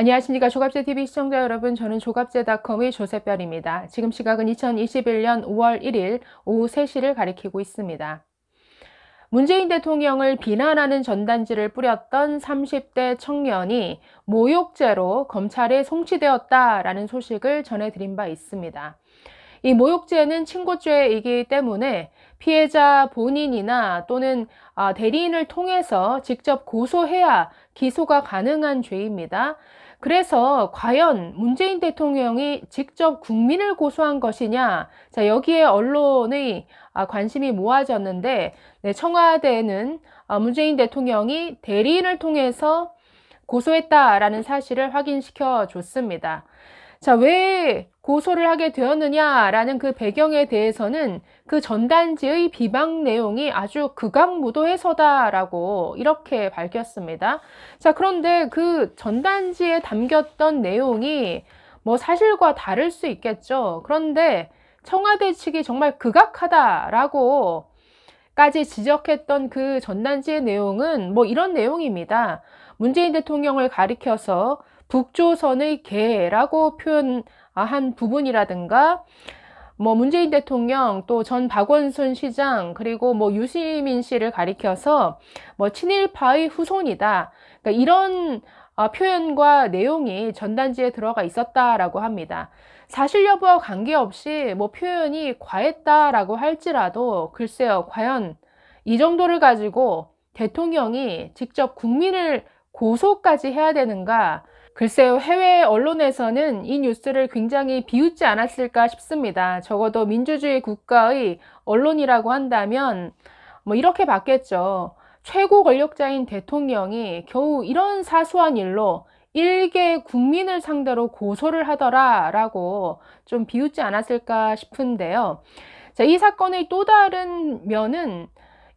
안녕하십니까 조갑제TV 시청자 여러분 저는 조갑제닷컴의 조세별입니다. 지금 시각은 2021년 5월 1일 오후 3시를 가리키고 있습니다. 문재인 대통령을 비난하는 전단지를 뿌렸던 30대 청년이 모욕죄로 검찰에 송치되었다라는 소식을 전해드린 바 있습니다. 이 모욕죄는 친고죄이기 때문에 피해자 본인이나 또는 아, 대리인을 통해서 직접 고소해야 기소가 가능한 죄입니다. 그래서 과연 문재인 대통령이 직접 국민을 고소한 것이냐 자 여기에 언론의 아, 관심이 모아졌는데 네, 청와대는 아, 문재인 대통령이 대리인을 통해서 고소했다라는 사실을 확인시켜 줬습니다. 자, 왜 고소를 하게 되었느냐라는 그 배경에 대해서는 그 전단지의 비방 내용이 아주 극악무도해서다라고 이렇게 밝혔습니다. 자, 그런데 그 전단지에 담겼던 내용이 뭐 사실과 다를 수 있겠죠. 그런데 청와대 측이 정말 극악하다라고 까지 지적했던 그 전단지의 내용은 뭐 이런 내용입니다. 문재인 대통령을 가리켜서 북조선의 개라고 표현한 부분이라든가 뭐 문재인 대통령 또 전 박원순 시장 그리고 뭐 유시민 씨를 가리켜서 뭐 친일파의 후손이다 그러니까 이런 어, 표현과 내용이 전단지에 들어가 있었다라고 합니다. 사실 여부와 관계없이 뭐 표현이 과했다라고 할지라도 글쎄요 과연 이 정도를 가지고 대통령이 직접 국민을 고소까지 해야 되는가 글쎄요, 해외 언론에서는 이 뉴스를 굉장히 비웃지 않았을까 싶습니다. 적어도 민주주의 국가의 언론이라고 한다면 뭐 이렇게 봤겠죠. 최고 권력자인 대통령이 겨우 이런 사소한 일로 일개 국민을 상대로 고소를 하더라라고 좀 비웃지 않았을까 싶은데요. 자, 이 사건의 또 다른 면은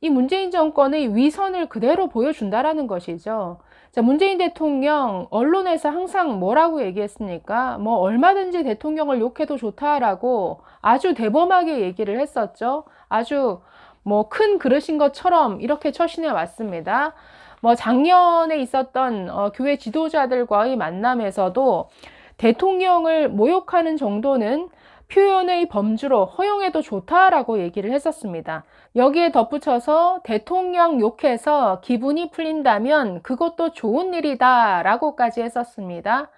이 문재인 정권의 위선을 그대로 보여준다라는 것이죠. 자, 문재인 대통령 언론에서 항상 뭐라고 얘기했습니까? 뭐 얼마든지 대통령을 욕해도 좋다라고 아주 대범하게 얘기를 했었죠. 아주 뭐 큰 그릇인 것처럼 이렇게 처신해 왔습니다. 뭐 작년에 있었던 어, 교회 지도자들과의 만남에서도 대통령을 모욕하는 정도는 표현의 범주로 허용해도 좋다라고 얘기를 했었습니다. 여기에 덧붙여서 대통령 욕해서 기분이 풀린다면 그것도 좋은 일이다 라고까지 했었습니다.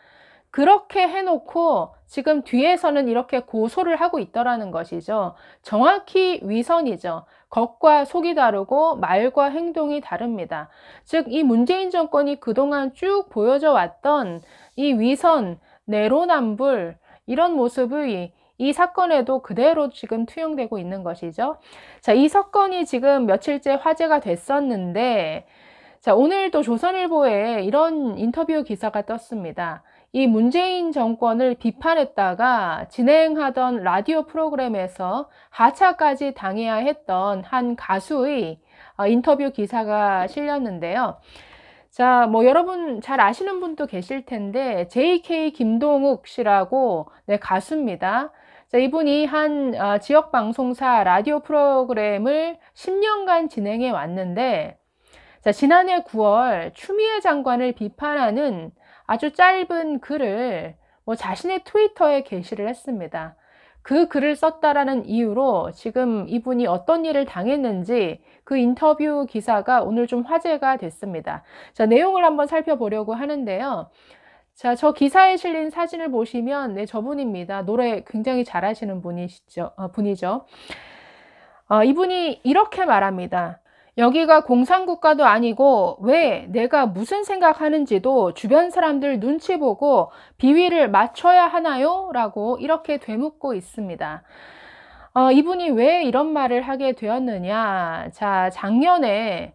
그렇게 해놓고 지금 뒤에서는 이렇게 고소를 하고 있더라는 것이죠. 정확히 위선이죠. 겉과 속이 다르고 말과 행동이 다릅니다. 즉, 이 문재인 정권이 그동안 쭉 보여져 왔던 이 위선, 내로남불, 이런 모습을 이 사건에도 그대로 지금 투영되고 있는 것이죠. 자, 이 사건이 지금 며칠째 화제가 됐었는데, 자, 오늘도 조선일보에 이런 인터뷰 기사가 떴습니다. 이 문재인 정권을 비판했다가 진행하던 라디오 프로그램에서 하차까지 당해야 했던 한 가수의 어, 인터뷰 기사가 실렸는데요. 자, 뭐 여러분 잘 아시는 분도 계실 텐데 JK 김동욱 씨라고 네, 가수입니다. 자, 이분이 한 어, 지역 방송사 라디오 프로그램을 10년간 진행해 왔는데 자, 지난해 9월 추미애 장관을 비판하는 아주 짧은 글을 뭐 자신의 트위터에 게시를 했습니다. 그 글을 썼다라는 이유로 지금 이분이 어떤 일을 당했는지 그 인터뷰 기사가 오늘 좀 화제가 됐습니다. 자, 내용을 한번 살펴보려고 하는데요. 자, 저 기사에 실린 사진을 보시면 네, 저분입니다. 노래 굉장히 잘하시는 분이시죠. 어, 분이죠. 어, 이분이 이렇게 말합니다. 여기가 공산국가도 아니고 왜 내가 무슨 생각하는지도 주변 사람들 눈치 보고 비위를 맞춰야 하나요? 라고 이렇게 되묻고 있습니다. 어, 이분이 왜 이런 말을 하게 되었느냐. 자, 작년에,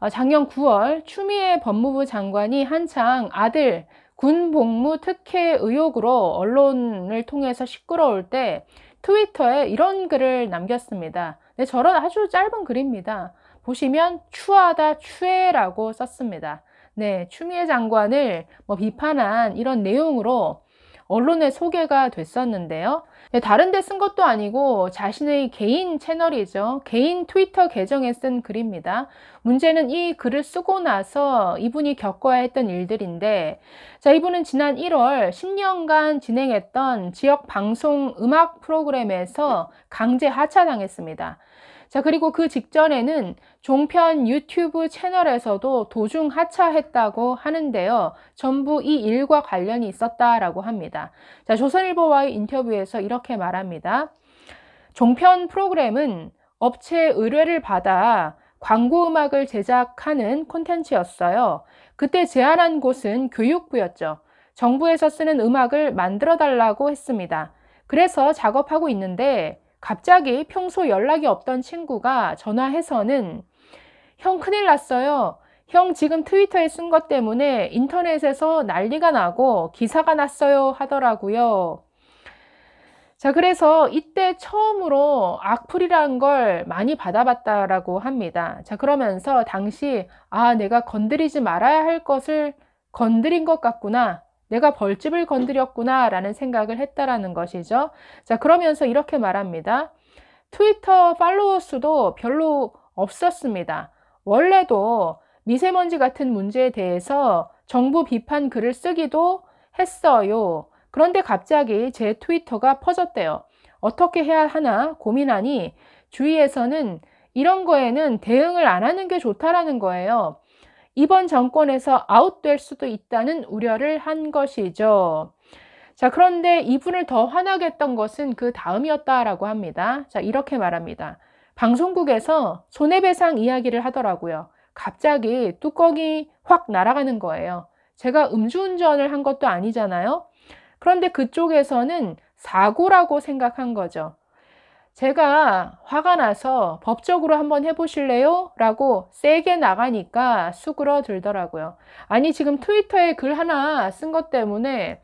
어, 작년 9월 추미애 법무부 장관이 한창 아들, 군 복무 특혜 의혹으로 언론을 통해서 시끄러울 때 트위터에 이런 글을 남겼습니다. 네, 저런 아주 짧은 글입니다. 보시면 추하다 추해라고 썼습니다. 네, 추미애 장관을 뭐 비판한 이런 내용으로 언론에 소개가 됐었는데요. 네, 다른 데 쓴 것도 아니고 자신의 개인 채널이죠. 개인 트위터 계정에 쓴 글입니다. 문제는 이 글을 쓰고 나서 이분이 겪어야 했던 일들인데, 자, 이분은 지난 1월 10년간 진행했던 지역 방송 음악 프로그램에서 강제 하차당했습니다. 자, 그리고 그 직전에는 종편 유튜브 채널에서도 도중 하차했다고 하는데요. 전부 이 일과 관련이 있었다라고 합니다. 자, 조선일보와의 인터뷰에서 이렇게 말합니다. 종편 프로그램은 업체 의뢰를 받아 광고 음악을 제작하는 콘텐츠였어요. 그때 제안한 곳은 교육부였죠. 정부에서 쓰는 음악을 만들어 달라고 했습니다. 그래서 작업하고 있는데 갑자기 평소 연락이 없던 친구가 전화해서는 형 큰일 났어요. 형 지금 트위터에 쓴 것 때문에 인터넷에서 난리가 나고 기사가 났어요 하더라고요. 자, 그래서 이때 처음으로 악플이란걸 많이 받아봤다라고 합니다. 자, 그러면서 당시 아, 내가 건드리지 말아야 할 것을 건드린 것 같구나. 내가 벌집을 건드렸구나 라는 생각을 했다라는 것이죠. 자, 그러면서 이렇게 말합니다. 트위터 팔로워 수도 별로 없었습니다. 원래도 미세먼지 같은 문제에 대해서 정부 비판 글을 쓰기도 했어요. 그런데 갑자기 제 트위터가 퍼졌대요. 어떻게 해야 하나 고민하니 주위에서는 이런 거에는 대응을 안 하는 게 좋다라는 거예요. 이번 정권에서 아웃될 수도 있다는 우려를 한 것이죠. 자, 그런데 이분을 더 화나게 했던 것은 그 다음이었다라고 합니다. 자, 이렇게 말합니다. 방송국에서 손해배상 이야기를 하더라고요. 갑자기 뚜껑이 확 날아가는 거예요. 제가 음주운전을 한 것도 아니잖아요. 그런데 그쪽에서는 사고라고 생각한 거죠. 제가 화가 나서 법적으로 한번 해보실래요? 라고 세게 나가니까 수그러들더라고요. 아니 지금 트위터에 글 하나 쓴 것 때문에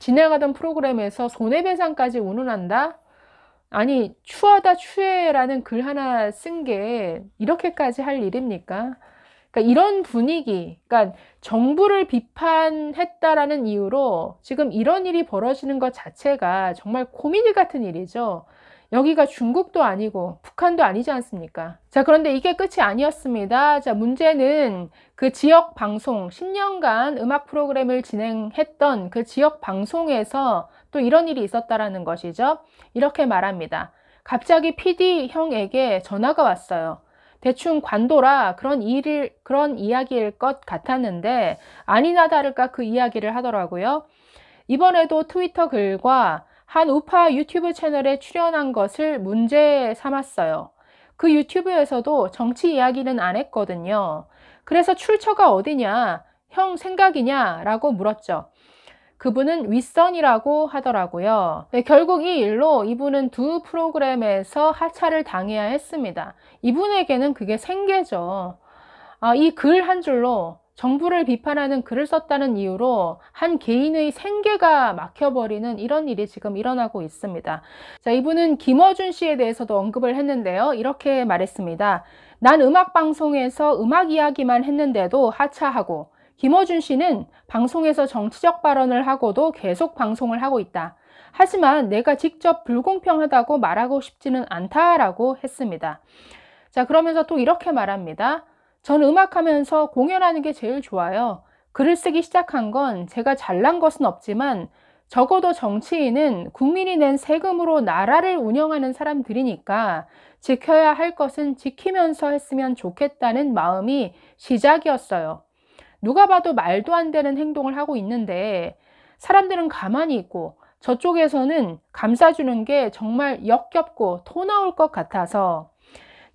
진행하던 프로그램에서 손해배상까지 운운한다? 아니 추하다 추해라는 글 하나 쓴 게 이렇게까지 할 일입니까? 그러니까 이런 분위기, 그러니까 정부를 비판했다라는 이유로 지금 이런 일이 벌어지는 것 자체가 정말 고민이 같은 일이죠. 여기가 중국도 아니고 북한도 아니지 않습니까? 자, 그런데 이게 끝이 아니었습니다. 자, 문제는 그 지역 방송, 10년간 음악 프로그램을 진행했던 그 지역 방송에서 또 이런 일이 있었다라는 것이죠. 이렇게 말합니다. 갑자기 PD 형에게 전화가 왔어요. 대충 관둬라 그런 일을 그런 이야기일 것 같았는데 아니나 다를까 그 이야기를 하더라고요. 이번에도 트위터 글과 한 우파 유튜브 채널에 출연한 것을 문제 삼았어요. 그 유튜브에서도 정치 이야기는 안 했거든요. 그래서 출처가 어디냐, 형 생각이냐 라고 물었죠. 그분은 윗선이라고 하더라고요. 네, 결국 이 일로 이분은 두 프로그램에서 하차를 당해야 했습니다. 이분에게는 그게 생계죠. 아, 이글 한 줄로 정부를 비판하는 글을 썼다는 이유로 한 개인의 생계가 막혀버리는 이런 일이 지금 일어나고 있습니다. 자, 이분은 김어준 씨에 대해서도 언급을 했는데요. 이렇게 말했습니다. 난 음악방송에서 음악 이야기만 했는데도 하차하고, 김어준 씨는 방송에서 정치적 발언을 하고도 계속 방송을 하고 있다. 하지만 내가 직접 불공평하다고 말하고 싶지는 않다라고 했습니다. 자, 그러면서 또 이렇게 말합니다. 전 음악하면서 공연하는 게 제일 좋아요. 글을 쓰기 시작한 건 제가 잘난 것은 없지만 적어도 정치인은 국민이 낸 세금으로 나라를 운영하는 사람들이니까 지켜야 할 것은 지키면서 했으면 좋겠다는 마음이 시작이었어요. 누가 봐도 말도 안 되는 행동을 하고 있는데 사람들은 가만히 있고 저쪽에서는 감싸주는 게 정말 역겹고 토 나올 것 같아서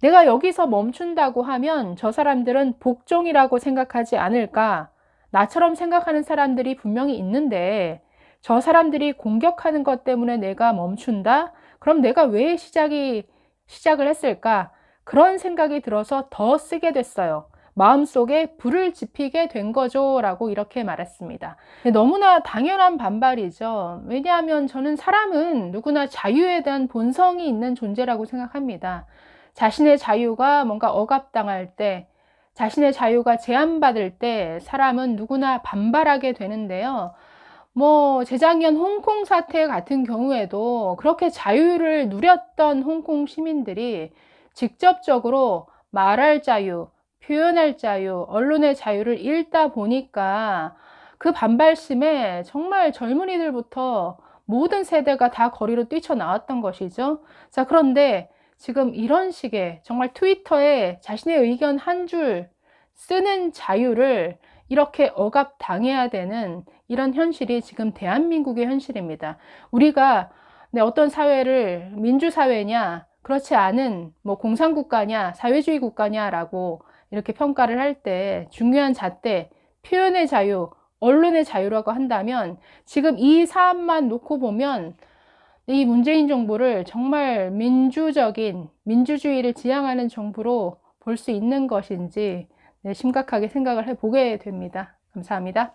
내가 여기서 멈춘다고 하면 저 사람들은 복종이라고 생각하지 않을까? 나처럼 생각하는 사람들이 분명히 있는데 저 사람들이 공격하는 것 때문에 내가 멈춘다? 그럼 내가 왜 시작이, 시작을 했을까? 그런 생각이 들어서 더 쓰게 됐어요. 마음속에 불을 지피게 된 거죠. 라고 이렇게 말했습니다. 너무나 당연한 반발이죠. 왜냐하면 저는 사람은 누구나 자유에 대한 본성이 있는 존재라고 생각합니다. 자신의 자유가 뭔가 억압당할 때, 자신의 자유가 제한받을 때 사람은 누구나 반발하게 되는데요. 뭐 재작년 홍콩 사태 같은 경우에도 그렇게 자유를 누렸던 홍콩 시민들이 직접적으로 말할 자유, 표현할 자유, 언론의 자유를 잃다 보니까 그 반발심에 정말 젊은이들부터 모든 세대가 다 거리로 뛰쳐나왔던 것이죠. 자, 그런데 지금 이런 식의 정말 트위터에 자신의 의견 한 줄 쓰는 자유를 이렇게 억압당해야 되는 이런 현실이 지금 대한민국의 현실입니다. 우리가 네, 어떤 사회를 민주사회냐, 그렇지 않은 뭐 공산국가냐, 사회주의 국가냐라고 이렇게 평가를 할 때 중요한 잣대, 표현의 자유, 언론의 자유라고 한다면 지금 이 사안만 놓고 보면 이 문재인 정부를 정말 민주적인 민주주의를 지향하는 정부로 볼 수 있는 것인지 네, 심각하게 생각을 해보게 됩니다. 감사합니다.